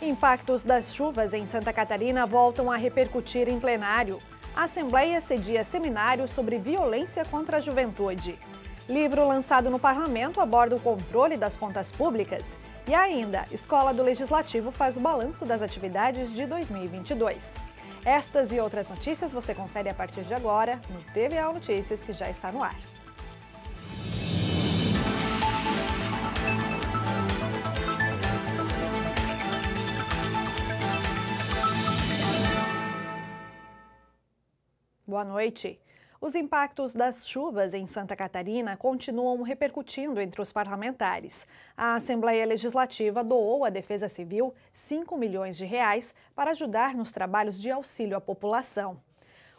Impactos das chuvas em Santa Catarina voltam a repercutir em plenário. A Assembleia cedia seminário sobre violência contra a juventude. Livro lançado no parlamento aborda o controle das contas públicas. E ainda, Escola do Legislativo faz o balanço das atividades de 2022. Estas e outras notícias você confere a partir de agora no TVA Notícias, que já está no ar. boa noite. Os impactos das chuvas em Santa Catarina continuam repercutindo entre os parlamentares. A Assembleia Legislativa doou à Defesa Civil 5 milhões de reais para ajudar nos trabalhos de auxílio à população.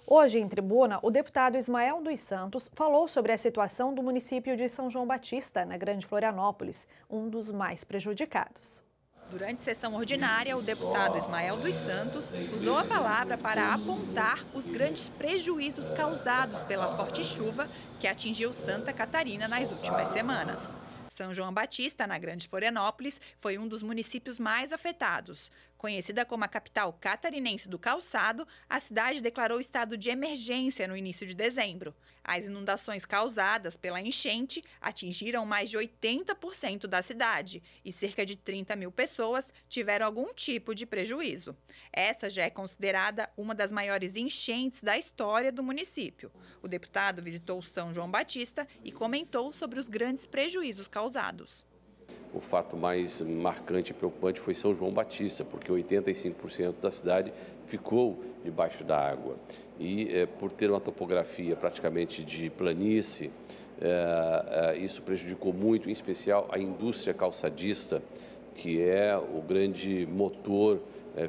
Hoje, em tribuna, o deputado Ismael dos Santos falou sobre a situação do município de São João Batista, na Grande Florianópolis, um dos mais prejudicados. Durante sessão ordinária, o deputado Ismael dos Santos usou a palavra para apontar os grandes prejuízos causados pela forte chuva que atingiu Santa Catarina nas últimas semanas. São João Batista, na Grande Florianópolis, foi um dos municípios mais afetados, Conhecida como a capital catarinense do calçado, a cidade declarou estado de emergência no início de dezembro. As inundações causadas pela enchente atingiram mais de 80% da cidade e cerca de 30 mil pessoas tiveram algum tipo de prejuízo. Essa já é considerada uma das maiores enchentes da história do município. O deputado visitou São João Batista e comentou sobre os grandes prejuízos causados o fato mais marcante e preocupante foi São João Batista, porque 85% da cidade ficou debaixo da água. E é, por ter uma topografia praticamente de planície, é, é, isso prejudicou muito, em especial, a indústria calçadista, que é o grande motor,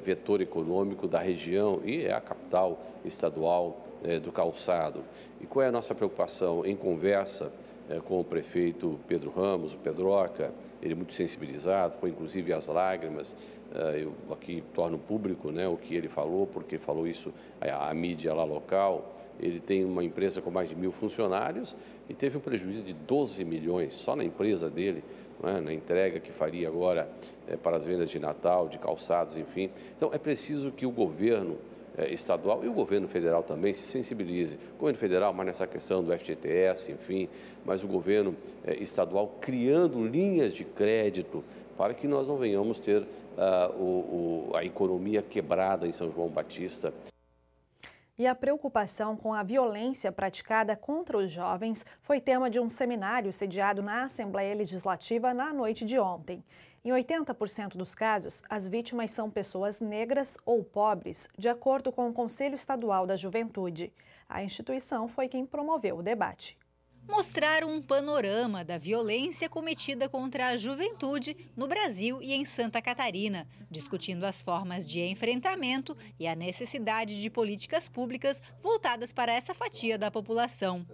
vetor econômico da região e é a capital estadual do calçado. E qual é a nossa preocupação em conversa? é, com o prefeito Pedro Ramos, o Pedroca, ele é muito sensibilizado, foi inclusive às lágrimas, é, eu aqui torno público né, o que ele falou, porque falou isso à, à mídia lá local, ele tem uma empresa com mais de mil funcionários e teve um prejuízo de 12 milhões só na empresa dele, é, na entrega que faria agora é, para as vendas de Natal, de calçados, enfim. Então é preciso que o governo eh, estadual e o governo federal também se sensibilize. O governo federal, mais nessa questão do FGTS, enfim, mas o governo eh, estadual criando linhas de crédito para que nós não venhamos ter uh, o, o, a economia quebrada em São João Batista. E a preocupação com a violência praticada contra os jovens foi tema de um seminário sediado na Assembleia Legislativa na noite de ontem. Em 80% dos casos, as vítimas são pessoas negras ou pobres, de acordo com o Conselho Estadual da Juventude. A instituição foi quem promoveu o debate. Mostraram um panorama da violência cometida contra a juventude no Brasil e em Santa Catarina, discutindo as formas de enfrentamento e a necessidade de políticas públicas voltadas para essa fatia da população.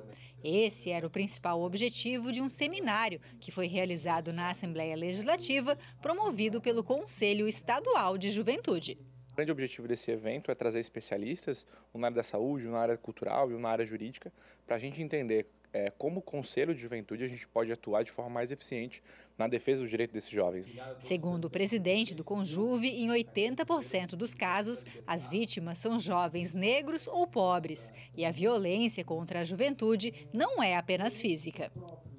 Esse era o principal objetivo de um seminário que foi realizado na Assembleia Legislativa, promovido pelo Conselho Estadual de Juventude. O grande objetivo desse evento é trazer especialistas, um na área da saúde, um na área cultural e um na área jurídica, para a gente entender é, como conselho de juventude a gente pode atuar de forma mais eficiente na defesa dos direitos desses jovens. Segundo o presidente do Conjuve, em 80% dos casos, as vítimas são jovens negros ou pobres. E a violência contra a juventude não é apenas física.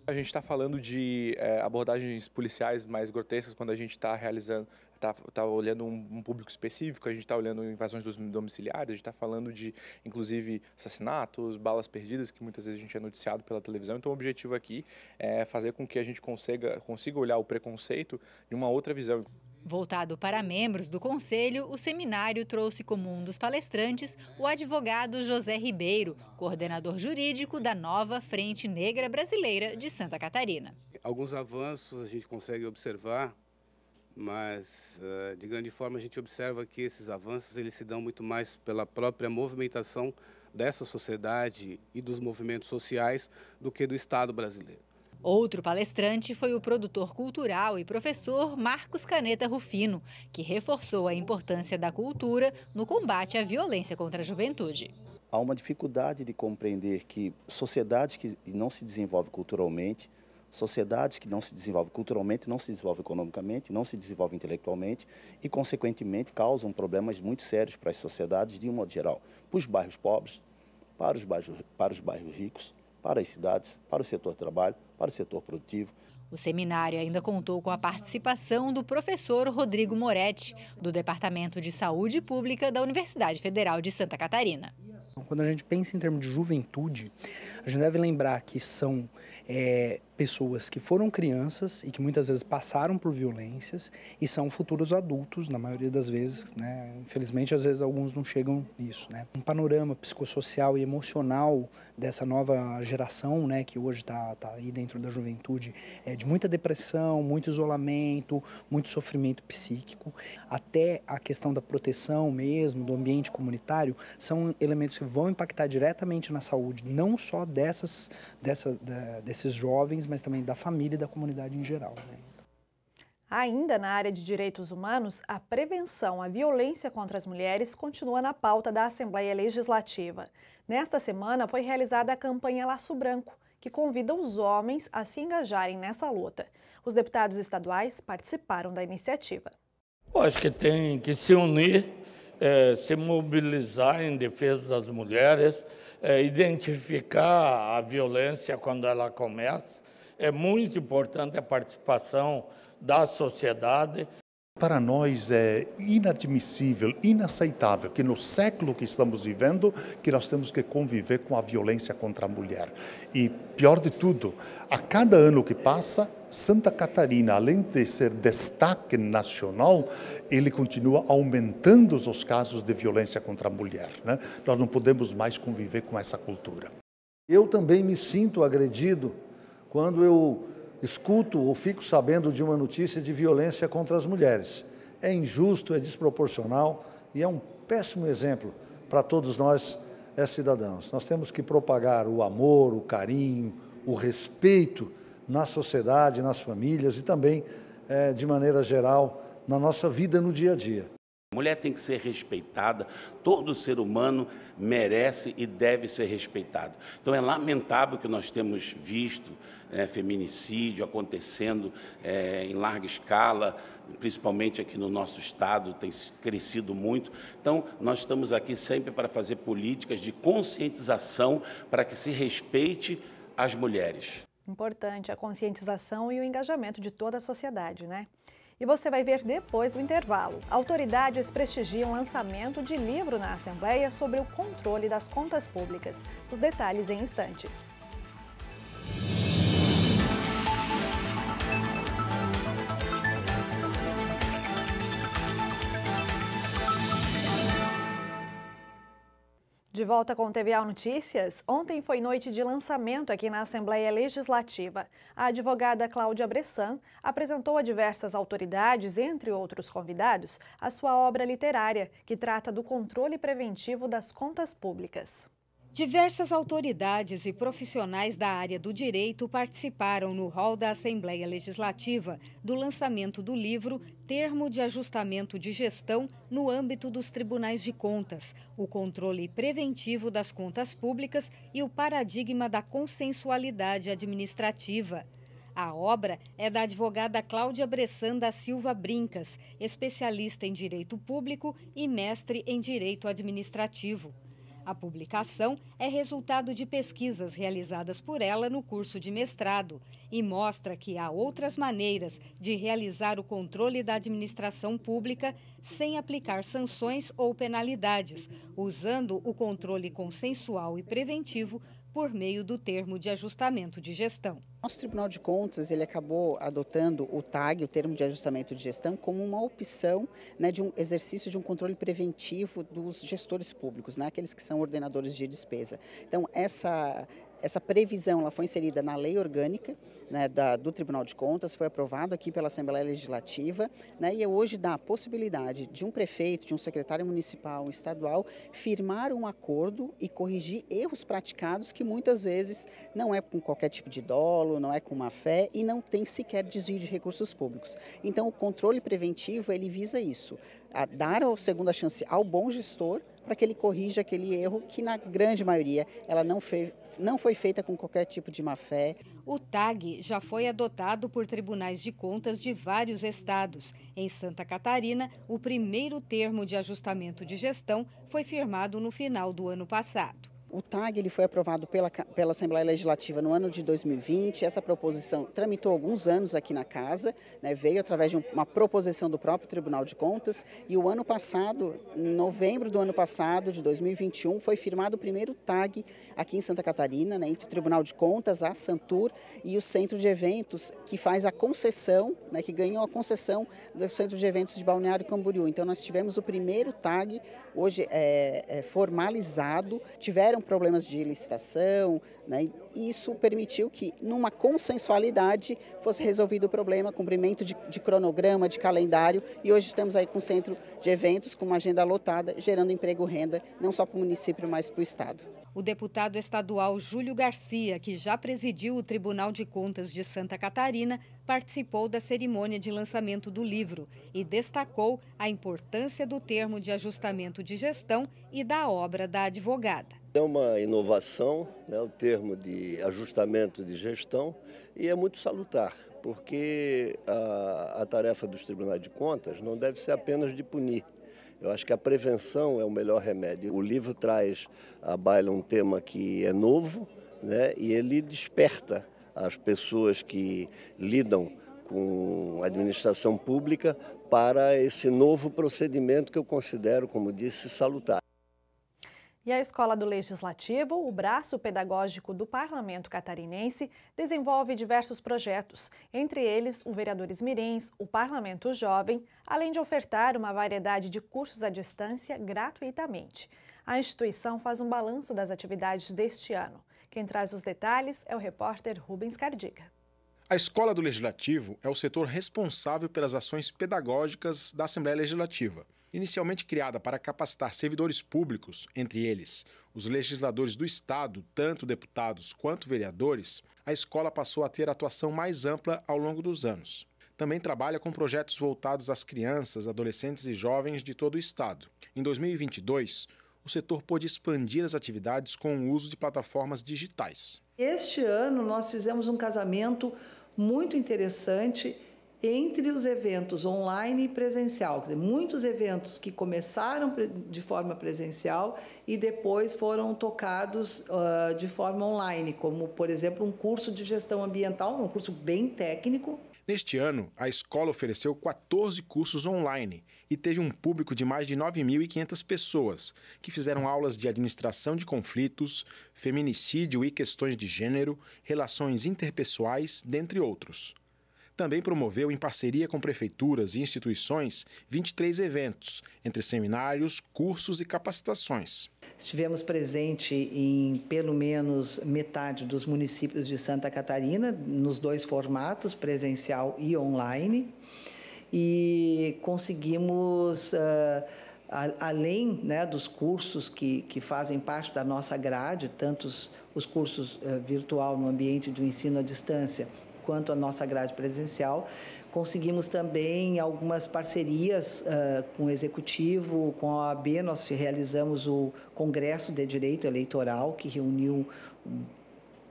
A gente está falando de é, abordagens policiais mais grotescas quando a gente está realizando, está tá olhando um, um, público específico, a gente está olhando invasões domiciliares, a gente está falando de, inclusive, assassinatos, balas perdidas, que muitas vezes a gente é noticiado pela televisão. Então, o objetivo aqui é fazer com que a gente consiga, consiga olhar o preconceito de uma outra visão. Voltado para membros do Conselho, o seminário trouxe como um dos palestrantes o advogado José Ribeiro, coordenador jurídico da nova Frente Negra Brasileira de Santa Catarina. Alguns avanços a gente consegue observar, mas eh, de grande forma a gente observa que esses avanços eles se dão muito mais pela própria movimentação dessa sociedade e dos movimentos sociais do que do Estado brasileiro. Outro palestrante foi o produtor cultural e professor Marcos Caneta Rufino, que reforçou a importância da cultura no combate à violência contra a juventude. Há uma dificuldade de compreender que sociedades que não se desenvolvem culturalmente, sociedades que não se desenvolvem culturalmente, não se desenvolvem economicamente, não se desenvolvem intelectualmente e, consequentemente, causam problemas muito sérios para as sociedades de um modo geral, para os bairros pobres, para os bairros, para os bairros ricos para as cidades, para o setor trabalho, para o setor produtivo. O seminário ainda contou com a participação do professor Rodrigo Moretti, do Departamento de Saúde Pública da Universidade Federal de Santa Catarina. Então, quando a gente pensa em termos de juventude, a gente deve lembrar que são é, pessoas que foram crianças e que muitas vezes passaram por violências e são futuros adultos, na maioria das vezes, né? Infelizmente, às vezes alguns não chegam nisso, né? Um panorama psicossocial e emocional dessa nova geração, né, que hoje está tá aí dentro da juventude, é de muita depressão, muito isolamento, muito sofrimento psíquico, até a questão da proteção mesmo, do ambiente comunitário, são elementos que vão impactar diretamente na saúde, não só dessas, dessa, da, desses jovens, mas também da família e da comunidade em geral. Né? Ainda na área de direitos humanos, a prevenção à violência contra as mulheres continua na pauta da Assembleia Legislativa. Nesta semana foi realizada a campanha Laço Branco, que convida os homens a se engajarem nessa luta. Os deputados estaduais participaram da iniciativa. Eu acho que tem que se unir é, se mobilizar em defesa das mulheres, é, identificar a violência quando ela começa. É muito importante a participação da sociedade para nós é inadmissível, inaceitável que no século que estamos vivendo, que nós temos que conviver com a violência contra a mulher. E pior de tudo, a cada ano que passa, Santa Catarina, além de ser destaque nacional, ele continua aumentando os casos de violência contra a mulher. Né? Nós não podemos mais conviver com essa cultura. Eu também me sinto agredido quando eu escuto ou fico sabendo de uma notícia de violência contra as mulheres. É injusto, é desproporcional e é um péssimo exemplo para todos nós é, cidadãos. Nós temos que propagar o amor, o carinho, o respeito na sociedade, nas famílias e também, é, de maneira geral, na nossa vida no dia a dia. A mulher tem que ser respeitada, todo ser humano merece e deve ser respeitado. Então é lamentável que nós temos visto é feminicídio acontecendo é, em larga escala, principalmente aqui no nosso estado, tem crescido muito. Então, nós estamos aqui sempre para fazer políticas de conscientização para que se respeite as mulheres. Importante a conscientização e o engajamento de toda a sociedade, né? E você vai ver depois do intervalo. Autoridades prestigiam lançamento de livro na Assembleia sobre o controle das contas públicas. Os detalhes em instantes. De volta com o TVA Notícias, ontem foi noite de lançamento aqui na Assembleia Legislativa. A advogada Cláudia Bressan apresentou a diversas autoridades, entre outros convidados, a sua obra literária, que trata do controle preventivo das contas públicas. Diversas autoridades e profissionais da área do direito participaram no hall da Assembleia Legislativa do lançamento do livro Termo de Ajustamento de Gestão no âmbito dos Tribunais de Contas, o controle preventivo das contas públicas e o paradigma da consensualidade administrativa. A obra é da advogada Cláudia Bressan da Silva Brincas, especialista em direito público e mestre em direito administrativo. A publicação é resultado de pesquisas realizadas por ela no curso de mestrado e mostra que há outras maneiras de realizar o controle da administração pública sem aplicar sanções ou penalidades, usando o controle consensual e preventivo por meio do termo de ajustamento de gestão. Nosso Tribunal de Contas ele acabou adotando o TAG, o termo de ajustamento de gestão, como uma opção né, de um exercício de um controle preventivo dos gestores públicos, né, aqueles que são ordenadores de despesa. Então essa essa previsão ela foi inserida na lei orgânica né, da, do Tribunal de Contas, foi aprovado aqui pela Assembleia Legislativa né, e hoje dá a possibilidade de um prefeito, de um secretário municipal, estadual, firmar um acordo e corrigir erros praticados que muitas vezes não é com qualquer tipo de dolo, não é com má fé e não tem sequer desvio de recursos públicos. Então, o controle preventivo ele visa isso, a dar a segunda chance ao bom gestor para que ele corrija aquele erro que na grande maioria ela não, foi não foi feita com qualquer tipo de má fé. O TAG já foi adotado por tribunais de contas de vários estados. Em Santa Catarina, o primeiro termo de ajustamento de gestão foi firmado no final do ano passado. O TAG ele foi aprovado pela, pela Assembleia Legislativa no ano de 2020. Essa proposição tramitou alguns anos aqui na Casa, né, veio através de uma proposição do próprio Tribunal de Contas. E o ano passado, em novembro do ano passado, de 2021, foi firmado o primeiro TAG aqui em Santa Catarina, né, entre o Tribunal de Contas, a Santur e o Centro de Eventos, que faz a concessão, né, que ganhou a concessão do Centro de Eventos de Balneário Camboriú. Então, nós tivemos o primeiro TAG hoje é, é formalizado. Tiveram problemas de licitação, né? e isso permitiu que, numa consensualidade, fosse resolvido o problema, cumprimento de, de cronograma, de calendário, e hoje estamos aí com centro de eventos, com uma agenda lotada, gerando emprego e renda, não só para o município, mas para o Estado o deputado estadual Júlio Garcia, que já presidiu o Tribunal de Contas de Santa Catarina, participou da cerimônia de lançamento do livro e destacou a importância do termo de ajustamento de gestão e da obra da advogada. É uma inovação, né, o termo de ajustamento de gestão, e é muito salutar, porque a, a tarefa dos tribunais de contas não deve ser apenas de punir, eu acho que a prevenção é o melhor remédio. O livro traz à baila um tema que é novo né, e ele desperta as pessoas que lidam com a administração pública para esse novo procedimento que eu considero, como disse, salutar. E a Escola do Legislativo, o braço pedagógico do parlamento catarinense, desenvolve diversos projetos, entre eles o Vereadores Mirins, o Parlamento Jovem, além de ofertar uma variedade de cursos à distância gratuitamente. A instituição faz um balanço das atividades deste ano. Quem traz os detalhes é o repórter Rubens Cardiga. A Escola do Legislativo é o setor responsável pelas ações pedagógicas da Assembleia Legislativa inicialmente criada para capacitar servidores públicos, entre eles os legisladores do Estado, tanto deputados quanto vereadores, a escola passou a ter atuação mais ampla ao longo dos anos. Também trabalha com projetos voltados às crianças, adolescentes e jovens de todo o Estado. Em 2022, o setor pôde expandir as atividades com o uso de plataformas digitais. Este ano, nós fizemos um casamento muito interessante entre os eventos online e presencial, dizer, muitos eventos que começaram de forma presencial e depois foram tocados uh, de forma online, como, por exemplo, um curso de gestão ambiental, um curso bem técnico. Neste ano, a escola ofereceu 14 cursos online e teve um público de mais de 9.500 pessoas, que fizeram aulas de administração de conflitos, feminicídio e questões de gênero, relações interpessoais, dentre outros também promoveu, em parceria com prefeituras e instituições, 23 eventos, entre seminários, cursos e capacitações. Estivemos presente em pelo menos metade dos municípios de Santa Catarina, nos dois formatos, presencial e online, e conseguimos. Uh, além né, dos cursos que, que fazem parte da nossa grade, tanto os, os cursos uh, virtual no ambiente de ensino à distância, quanto à nossa grade presencial. Conseguimos também algumas parcerias uh, com o Executivo, com a OAB, nós realizamos o Congresso de Direito Eleitoral, que reuniu hum,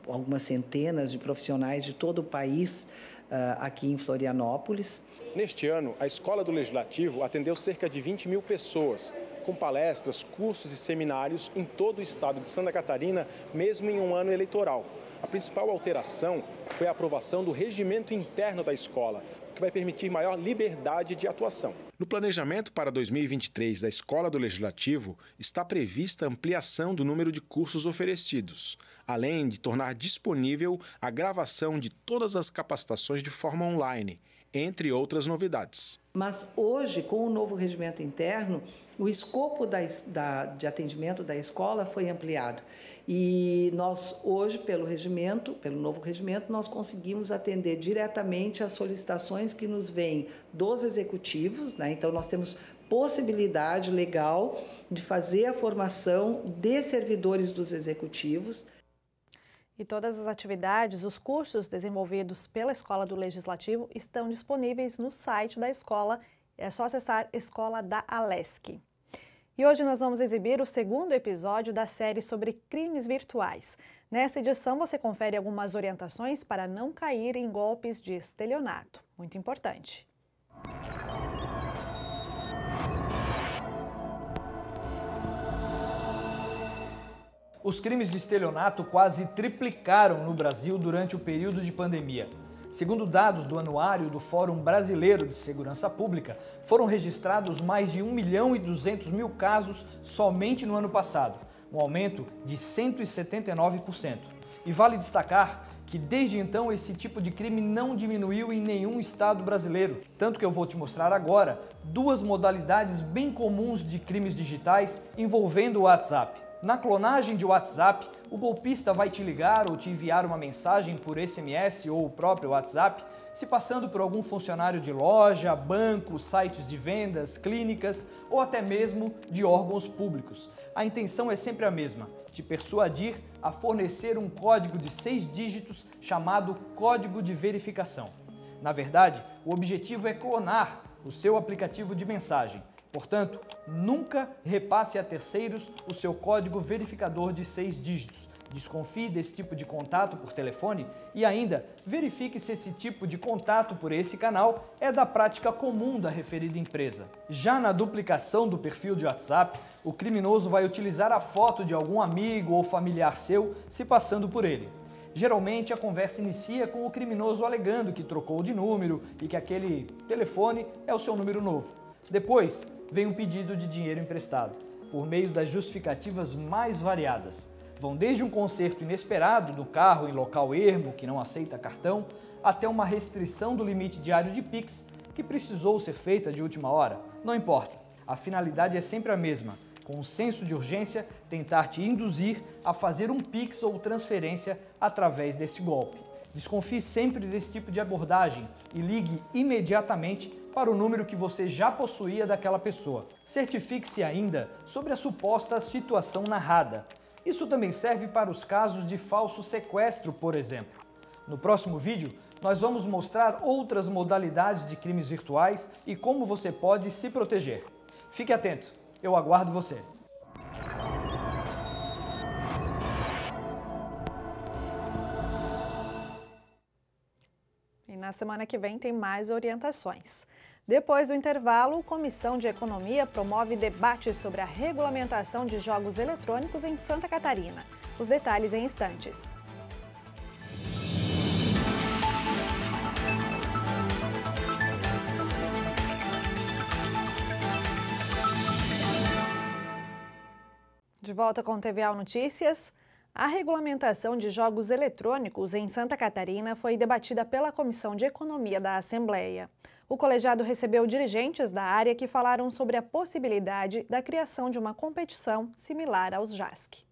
algumas centenas de profissionais de todo o país ah, aqui em Florianópolis. Neste ano, a Escola do Legislativo atendeu cerca de 20 mil pessoas, com palestras, cursos e seminários em todo o estado de Santa Catarina, mesmo em um ano eleitoral. A principal alteração foi a aprovação do regimento interno da escola, que vai permitir maior liberdade de atuação. No planejamento para 2023 da Escola do Legislativo, está prevista ampliação do número de cursos oferecidos, além de tornar disponível a gravação de todas as capacitações de forma online entre outras novidades. Mas hoje, com o novo regimento interno, o escopo da, da, de atendimento da escola foi ampliado. E nós, hoje, pelo regimento, pelo novo regimento, nós conseguimos atender diretamente às solicitações que nos vêm dos executivos. Né? Então, nós temos possibilidade legal de fazer a formação de servidores dos executivos. E todas as atividades, os cursos desenvolvidos pela Escola do Legislativo estão disponíveis no site da escola. É só acessar Escola da Alesc. E hoje nós vamos exibir o segundo episódio da série sobre crimes virtuais. Nesta edição você confere algumas orientações para não cair em golpes de estelionato. Muito importante. Os crimes de estelionato quase triplicaram no Brasil durante o período de pandemia. Segundo dados do Anuário do Fórum Brasileiro de Segurança Pública, foram registrados mais de 1 milhão e 200 mil casos somente no ano passado, um aumento de 179%. E vale destacar que desde então esse tipo de crime não diminuiu em nenhum estado brasileiro. Tanto que eu vou te mostrar agora duas modalidades bem comuns de crimes digitais envolvendo o WhatsApp. Na clonagem de WhatsApp, o golpista vai te ligar ou te enviar uma mensagem por SMS ou o próprio WhatsApp, se passando por algum funcionário de loja, banco, sites de vendas, clínicas ou até mesmo de órgãos públicos. A intenção é sempre a mesma: te persuadir a fornecer um código de seis dígitos chamado código de verificação. Na verdade, o objetivo é clonar o seu aplicativo de mensagem Portanto, nunca repasse a terceiros o seu código verificador de seis dígitos. Desconfie desse tipo de contato por telefone e ainda verifique se esse tipo de contato por esse canal é da prática comum da referida empresa. Já na duplicação do perfil de WhatsApp, o criminoso vai utilizar a foto de algum amigo ou familiar seu se passando por ele. Geralmente a conversa inicia com o criminoso alegando que trocou de número e que aquele telefone é o seu número novo. Depois, vem um pedido de dinheiro emprestado, por meio das justificativas mais variadas. Vão desde um conserto inesperado do carro em local ermo que não aceita cartão, até uma restrição do limite diário de Pix que precisou ser feita de última hora. Não importa, a finalidade é sempre a mesma: com um senso de urgência, tentar te induzir a fazer um Pix ou transferência através desse golpe. Desconfie sempre desse tipo de abordagem e ligue imediatamente para o número que você já possuía daquela pessoa. Certifique-se ainda sobre a suposta situação narrada. Isso também serve para os casos de falso sequestro, por exemplo. No próximo vídeo, nós vamos mostrar outras modalidades de crimes virtuais e como você pode se proteger. Fique atento, eu aguardo você! E na semana que vem tem mais orientações. Depois do intervalo, Comissão de Economia promove debates sobre a regulamentação de jogos eletrônicos em Santa Catarina. Os detalhes em instantes. De volta com o TVA Notícias. A regulamentação de jogos eletrônicos em Santa Catarina foi debatida pela Comissão de Economia da Assembleia. O colegiado recebeu dirigentes da área que falaram sobre a possibilidade da criação de uma competição similar aos JASC.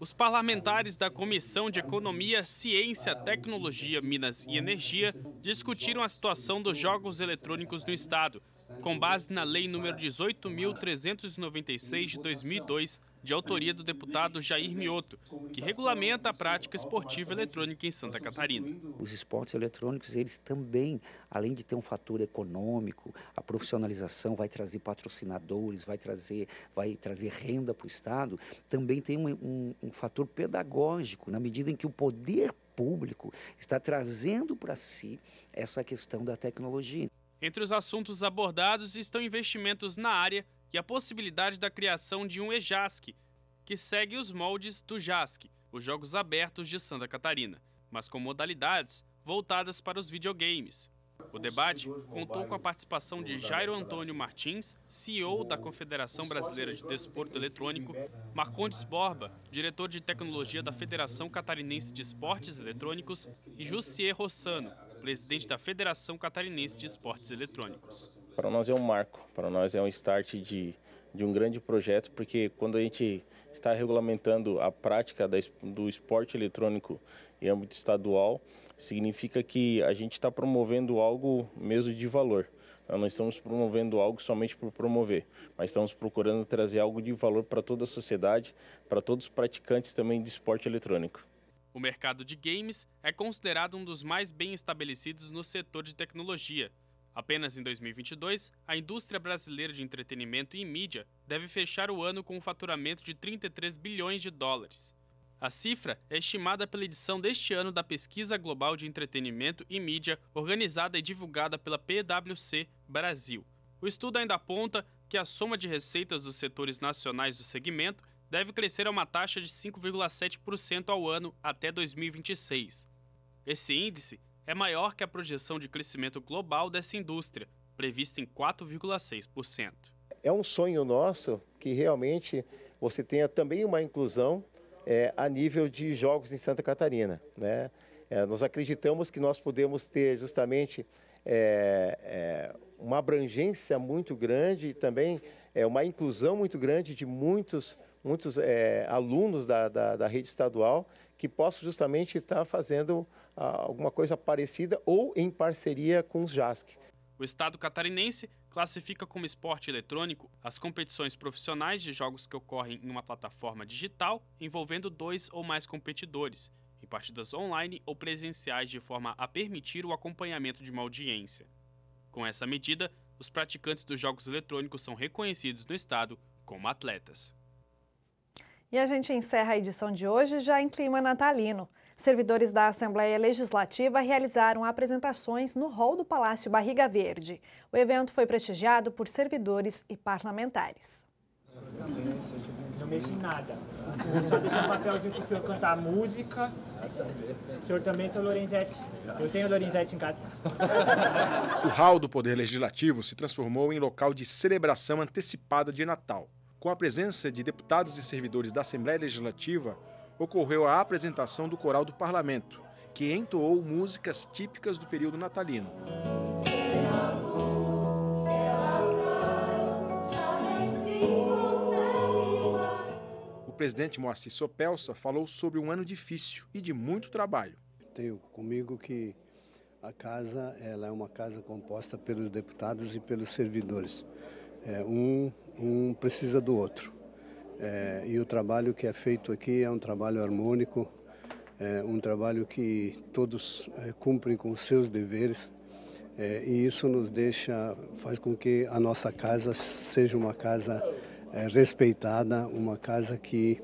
Os parlamentares da Comissão de Economia, Ciência, Tecnologia, Minas e Energia discutiram a situação dos jogos eletrônicos no Estado, com base na Lei nº 18.396 de 2002, de autoria do deputado Jair Mioto, que regulamenta a prática esportiva eletrônica em Santa Catarina. Os esportes eletrônicos, eles também, além de ter um fator econômico, a profissionalização vai trazer patrocinadores, vai trazer, vai trazer renda para o Estado, também tem um, um, um fator pedagógico, na medida em que o poder público está trazendo para si essa questão da tecnologia. Entre os assuntos abordados estão investimentos na área e a possibilidade da criação de um EJASC, que segue os moldes do JASC, os Jogos Abertos de Santa Catarina, mas com modalidades voltadas para os videogames. O debate contou com a participação de Jairo Antônio Martins, CEO uhum. da Confederação Brasileira de Desporto Eletrônico, Marcondes Borba, diretor de tecnologia da Federação Catarinense de Esportes Eletrônicos, e Jussier Rossano, presidente da Federação Catarinense de Esportes Eletrônicos. Para nós é um marco, para nós é um start de, de um grande projeto, porque quando a gente está regulamentando a prática da, do esporte eletrônico em âmbito estadual, significa que a gente está promovendo algo mesmo de valor. Nós não estamos promovendo algo somente por promover, mas estamos procurando trazer algo de valor para toda a sociedade, para todos os praticantes também de esporte eletrônico. O mercado de games é considerado um dos mais bem estabelecidos no setor de tecnologia. Apenas em 2022, a indústria brasileira de entretenimento e mídia deve fechar o ano com um faturamento de 33 bilhões de dólares. A cifra é estimada pela edição deste ano da Pesquisa Global de Entretenimento e Mídia, organizada e divulgada pela PwC Brasil. O estudo ainda aponta que a soma de receitas dos setores nacionais do segmento deve crescer a uma taxa de 5,7% ao ano até 2026. Esse índice é maior que a projeção de crescimento global dessa indústria, prevista em 4,6%. É um sonho nosso que realmente você tenha também uma inclusão é, a nível de jogos em Santa Catarina. Né? É, nós acreditamos que nós podemos ter justamente é, é uma abrangência muito grande e também é, uma inclusão muito grande de muitos, muitos é, alunos da, da, da rede estadual que possa justamente estar fazendo ah, alguma coisa parecida ou em parceria com os JASC. O Estado catarinense classifica como esporte eletrônico as competições profissionais de jogos que ocorrem em uma plataforma digital envolvendo dois ou mais competidores, em partidas online ou presenciais de forma a permitir o acompanhamento de uma audiência. Com essa medida, os praticantes dos jogos eletrônicos são reconhecidos no Estado como atletas. E a gente encerra a edição de hoje já em clima natalino. Servidores da Assembleia Legislativa realizaram apresentações no hall do Palácio Barriga Verde. O evento foi prestigiado por servidores e parlamentares. Não mexi em nada. Só deixei um papelzinho para o senhor cantar a música. O senhor também, seu Lorenzetti. Eu tenho Lorenzetti em casa. O hall do Poder Legislativo se transformou em local de celebração antecipada de Natal com a presença de deputados e servidores da Assembleia Legislativa, ocorreu a apresentação do Coral do Parlamento, que entoou músicas típicas do período natalino. O presidente Moacir Sopelsa falou sobre um ano difícil e de muito trabalho. Tenho comigo que a casa ela é uma casa composta pelos deputados e pelos servidores. É, um, um precisa do outro. É, e o trabalho que é feito aqui é um trabalho harmônico, é um trabalho que todos é, cumprem com seus deveres é, e isso nos deixa, faz com que a nossa casa seja uma casa é, respeitada, uma casa que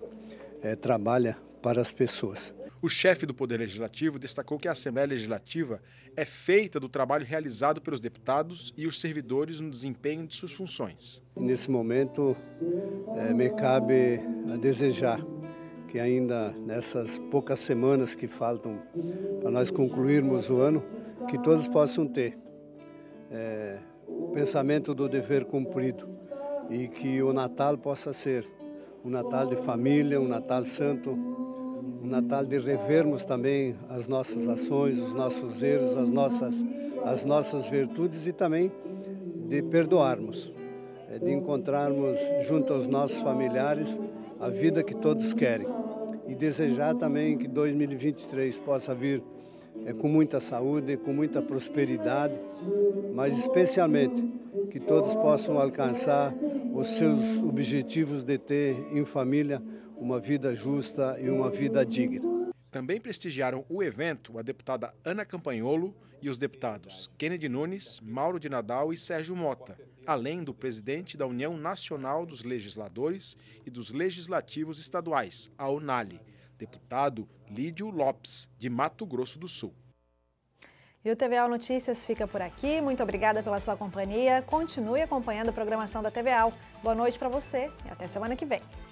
trabalha para as pessoas. O chefe do Poder Legislativo destacou que a Assembleia Legislativa é feita do trabalho realizado pelos deputados e os servidores no desempenho de suas funções. Nesse momento, é, me cabe a desejar que ainda nessas poucas semanas que faltam para nós concluirmos o ano, que todos possam ter é, o pensamento do dever cumprido e que o Natal possa ser um Natal de família, um Natal santo, um Natal de revermos também as nossas ações, os nossos erros, as nossas, as nossas virtudes e também de perdoarmos, eh, de encontrarmos junto aos nossos familiares a vida que todos querem. E desejar também que 2023 possa vir eh, com muita saúde, com muita prosperidade, mas especialmente que todos possam alcançar os seus objetivos de ter em família uma vida justa e uma vida digna. Também prestigiaram o evento a deputada Ana Campanholo e os deputados Kennedy Nunes, Mauro de Nadal e Sérgio Mota, além do presidente da União Nacional dos Legisladores e dos Legislativos Estaduais, a UNALI, deputado Lídio Lopes, de Mato Grosso do Sul. E o TVA Notícias fica por aqui. Muito obrigada pela sua companhia. Continue acompanhando a programação da TVA. Boa noite para você e até semana que vem.